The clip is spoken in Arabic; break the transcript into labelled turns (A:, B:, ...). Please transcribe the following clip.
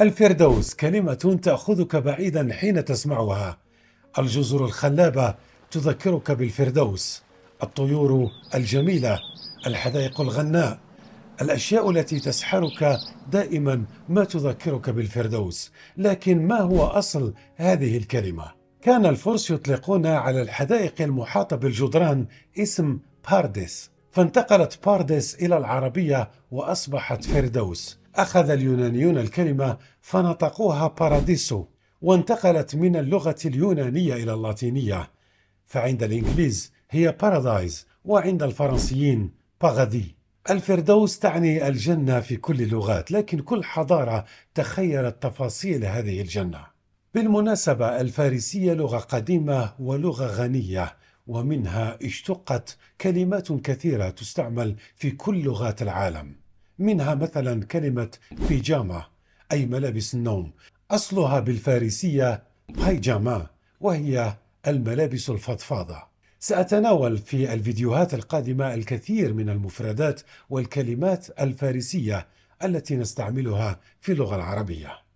A: الفردوس كلمة تأخذك بعيدا حين تسمعها الجزر الخلابة تذكرك بالفردوس الطيور الجميلة الحدائق الغناء الأشياء التي تسحرك دائما ما تذكرك بالفردوس لكن ما هو أصل هذه الكلمة؟ كان الفرس يطلقون على الحدائق المحاطة بالجدران اسم بارديس فانتقلت بارديس إلى العربية وأصبحت فردوس أخذ اليونانيون الكلمة فنطقوها باراديسو وانتقلت من اللغة اليونانية إلى اللاتينية فعند الإنجليز هي بارادايز وعند الفرنسيين باغادي الفردوس تعني الجنة في كل اللغات لكن كل حضارة تخيلت تفاصيل هذه الجنة بالمناسبة الفارسية لغة قديمة ولغة غنية ومنها اشتقت كلمات كثيرة تستعمل في كل لغات العالم منها مثلا كلمة بيجاما أي ملابس النوم أصلها بالفارسية هيجاما وهي الملابس الفضفاضة سأتناول في الفيديوهات القادمة الكثير من المفردات والكلمات الفارسية التي نستعملها في اللغة العربية